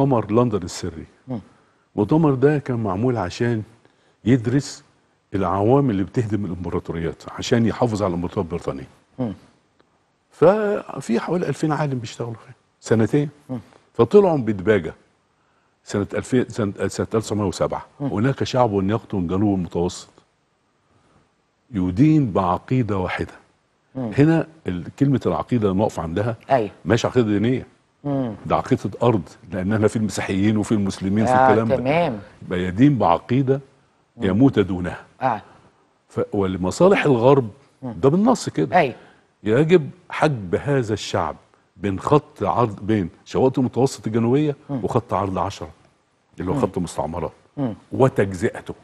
مؤتمر لندن السري المؤتمر ده كان معمول عشان يدرس العوامل اللي بتهدم الامبراطوريات عشان يحافظ على الامبراطوريه البريطانيه ففي حوالي 2000 عالم بيشتغلوا فيه سنتين فطلعوا بدباجه سنه 2000 سنه, 1907 هناك شعب يقطن جنوب المتوسط يدين بعقيده واحده هنا كلمه العقيده نقف عندها أيوة. ماشي عقيده دينيه ده عقيده ارض لان احنا في المسيحيين وفي المسلمين آه في الكلام ده تمام بيدين بعقيده يموت دونها آه. ولمصالح الغرب ده بالنص كده أي. يجب حجب هذا الشعب بين خط عرض بين شواطئ المتوسط الجنوبيه وخط عرض 10 اللي هو خط المستعمرات وتجزئته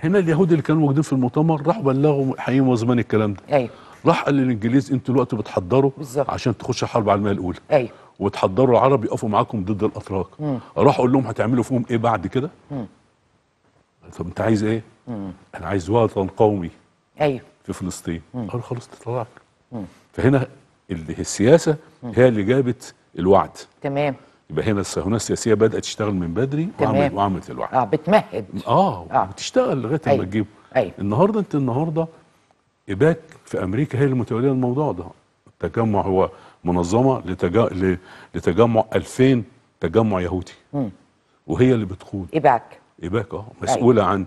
هنا اليهود اللي كانوا موجودين في المؤتمر راحوا بلغوا حقيقي وزمان الكلام ده ايوه راح قال للانجليز انتوا الوقت بتحضروا بالزبط. عشان تخش الحرب العالميه الاولى ايوه وتحضروا العرب يقفوا معاكم ضد الاتراك اروح اقول لهم هتعملوا فيهم ايه بعد كده طب انت عايز ايه مم. انا عايز وطن قومي ايوه في فلسطين قالوا خلاص تطلعك فهنا اللي السياسه هي اللي جابت الوعد تمام يبقى هنا الصهيونيه السياسيه بدات تشتغل من بدري وعملت وعملت الوعد اه بتمهد اه, آه. بتشتغل لغايه أيوه. ما تجيبه أيوه. النهارده انت النهارده اباك في امريكا هي اللي متوليه الموضوع ده التجمع هو منظمه لتجا... لتجمع 2000 تجمع يهودي وهي اللي بتقود ايباك ايباك اه أيوة. مسؤوله عن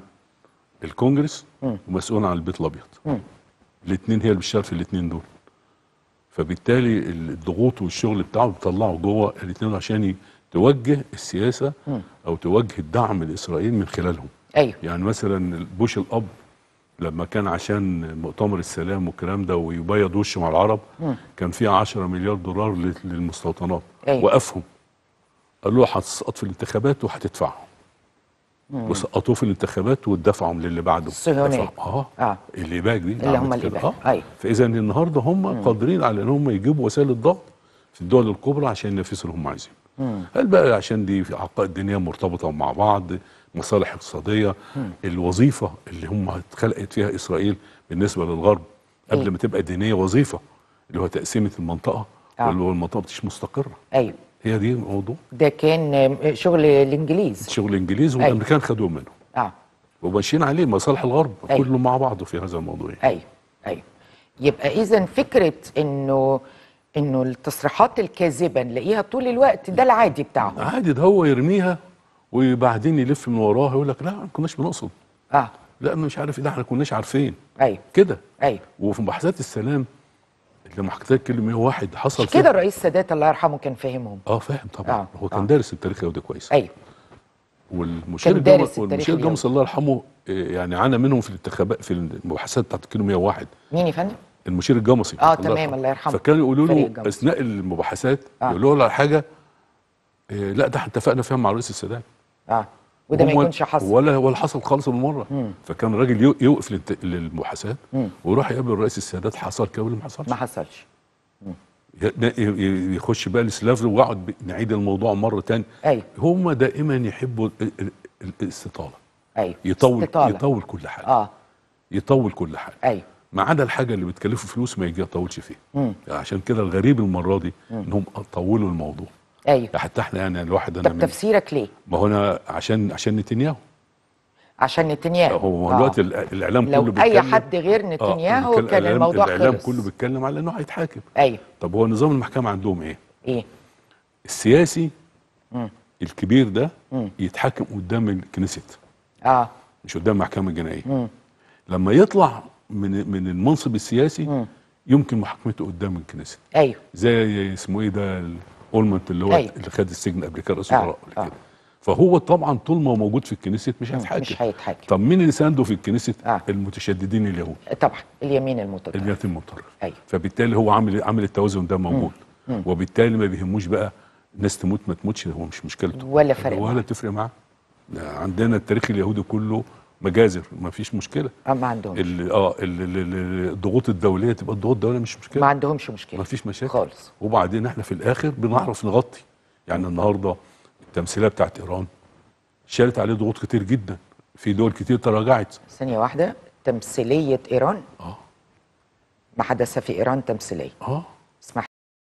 الكونجرس ومسؤوله عن البيت الابيض الاثنين هي اللي بتشتغل في الاثنين دول فبالتالي الضغوط والشغل بتاعه بتطلعه جوه الاثنين عشان توجه السياسه او توجه الدعم الاسرائيلي من خلالهم ايوه يعني مثلا بوش الاب لما كان عشان مؤتمر السلام والكلام ده ويبيض وشه مع العرب مم. كان في 10 مليار دولار للمستوطنات أيه. وقفهم قال له هتسقط في الانتخابات وهتدفعهم وسقطوه في الانتخابات واتدفعوا للي بعده الصهيونيه اه, آه. اللي باك دي اللي هم اللي آه. أيوه. فاذا النهارده هم قادرين على ان هم يجيبوا وسائل الضغط في الدول الكبرى عشان ينفذوا اللي هم عايزينه مم. هل بقى عشان دي في عقائد دينيه مرتبطه مع بعض مصالح اقتصاديه مم. الوظيفه اللي هم اتخلقت فيها اسرائيل بالنسبه للغرب قبل إيه؟ ما تبقى دينيه وظيفه اللي هو تقسيمه المنطقه آه. واللي هو المنطقه مش مستقره ايوه هي دي الموضوع ده كان شغل الانجليز شغل الانجليز أيوة. والامريكان خدوه خدوهم منهم اه وماشيين عليه مصالح الغرب أيوه. كله مع بعضه في هذا الموضوع ايوه ايوه يبقى اذا فكره انه انه التصريحات الكاذبه نلاقيها طول الوقت ده العادي بتاعهم عادي ده هو يرميها وبعدين يلف من وراها يقول لك لا ما كناش بنقصد اه لا مش عارف ايه ده احنا كناش عارفين ايوه كده ايوه وفي مباحثات السلام لما لك تتكلم 101 حصل كده الرئيس السادات الله يرحمه كان فاهمهم اه فاهم طبعا آه. هو كان آه. دارس التاريخ اليهودي كويس ايوه والمشير جمص والمشير جمص الله يرحمه آه، يعني عانى منهم في الانتخابات في المباحثات بتاعت كيلو 101 مين يا فندم؟ المشير الجمصي اه تمام الله يرحمه فكانوا يقولوا له اثناء المباحثات آه. يقولوا له على حاجه إيه لا ده احنا اتفقنا فيها مع الرئيس السادات اه وده ما يكونش حصل ولا ولا حصل خالص بالمره فكان الراجل يوقف للمباحثات ويروح يقابل الرئيس السادات حصل كده ولا ما حصلش؟ ما حصلش يخش بقى السلاف ويقعد نعيد الموضوع مره ثانيه أيوة. هم دائما يحبوا الاستطاله ايوه يطول استطالة. يطول كل حاجه اه يطول كل حاجه ايوه ما عدا الحاجه اللي بتكلفه فلوس ما يطولش فيها عشان كده الغريب المره دي انهم طولوا الموضوع ايوه يعني حتى احنا يعني الواحد انا طب تفسيرك ليه؟ ما هو انا عشان عشان نتنياهو عشان نتنياهو هو دلوقتي آه. الاعلام كله بيتكلم لو اي حد غير آه، نتنياهو آه كان الموضوع خلص الاعلام كله بيتكلم على انه هيتحاكم ايوه طب هو نظام المحكمه عندهم ايه؟ ايه؟ السياسي مم. الكبير ده مم. يتحاكم قدام الكنيست اه مش قدام المحكمه الجنائيه مم. لما يطلع من من المنصب السياسي م. يمكن محاكمته قدام الكنيسه ايوه زي اسمه ايه ده اولمنت اللي هو أيوه. اللي خد السجن قبل كده رئيس الوزراء آه. آه. فهو طبعا طول ما هو موجود في الكنيسة مش هيتحاكم مش هيتحاكم طب مين اللي سانده في الكنيسة آه. المتشددين اليهود طبعا اليمين المتطرف اليمين المتطرف ايوه فبالتالي هو عامل إيه؟ عامل التوازن ده موجود م. م. وبالتالي ما بيهموش بقى ناس تموت ما تموتش هو مش مشكلته ولا فرق ولا تفرق معاه عندنا التاريخ اليهودي كله مجازر ما فيش مشكله آه، ما عندهمش اه الضغوط الدوليه تبقى الضغوط الدوليه مش مشكله ما عندهمش مشكله ما فيش مشاكل خالص وبعدين احنا في الاخر بنعرف نغطي يعني النهارده التمثيليه بتاعت ايران شالت عليه ضغوط كتير جدا في دول كتير تراجعت ثانيه واحده تمثيليه ايران اه ما حدث في ايران تمثيليه اه